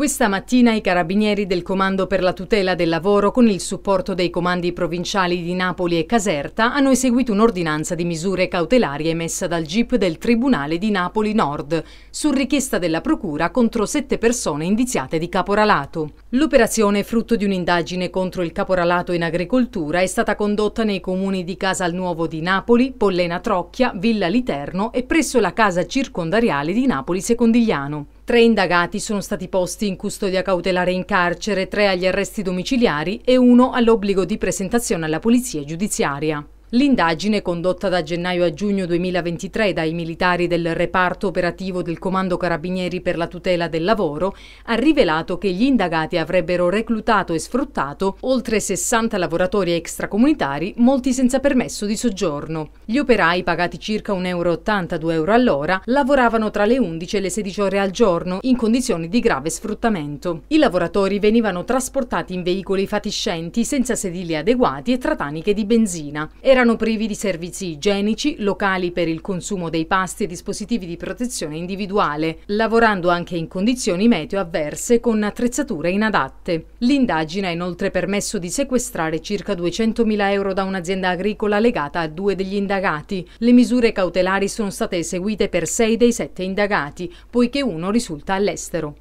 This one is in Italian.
Questa mattina i carabinieri del Comando per la tutela del lavoro con il supporto dei comandi provinciali di Napoli e Caserta hanno eseguito un'ordinanza di misure cautelari emessa dal GIP del Tribunale di Napoli Nord su richiesta della Procura contro sette persone indiziate di caporalato. L'operazione, frutto di un'indagine contro il caporalato in agricoltura, è stata condotta nei comuni di Casa Nuovo di Napoli, Pollena Trocchia, Villa Literno e presso la Casa Circondariale di Napoli Secondigliano. Tre indagati sono stati posti in custodia cautelare in carcere, tre agli arresti domiciliari e uno all'obbligo di presentazione alla polizia giudiziaria. L'indagine condotta da gennaio a giugno 2023 dai militari del reparto operativo del Comando Carabinieri per la tutela del lavoro ha rivelato che gli indagati avrebbero reclutato e sfruttato oltre 60 lavoratori extracomunitari, molti senza permesso di soggiorno. Gli operai, pagati circa 1,82 euro, euro all'ora, lavoravano tra le 11 e le 16 ore al giorno in condizioni di grave sfruttamento. I lavoratori venivano trasportati in veicoli fatiscenti senza sedili adeguati e trataniche di benzina. Era erano privi di servizi igienici, locali per il consumo dei pasti e dispositivi di protezione individuale, lavorando anche in condizioni meteo avverse con attrezzature inadatte. L'indagine ha inoltre permesso di sequestrare circa 200.000 euro da un'azienda agricola legata a due degli indagati. Le misure cautelari sono state eseguite per sei dei sette indagati, poiché uno risulta all'estero.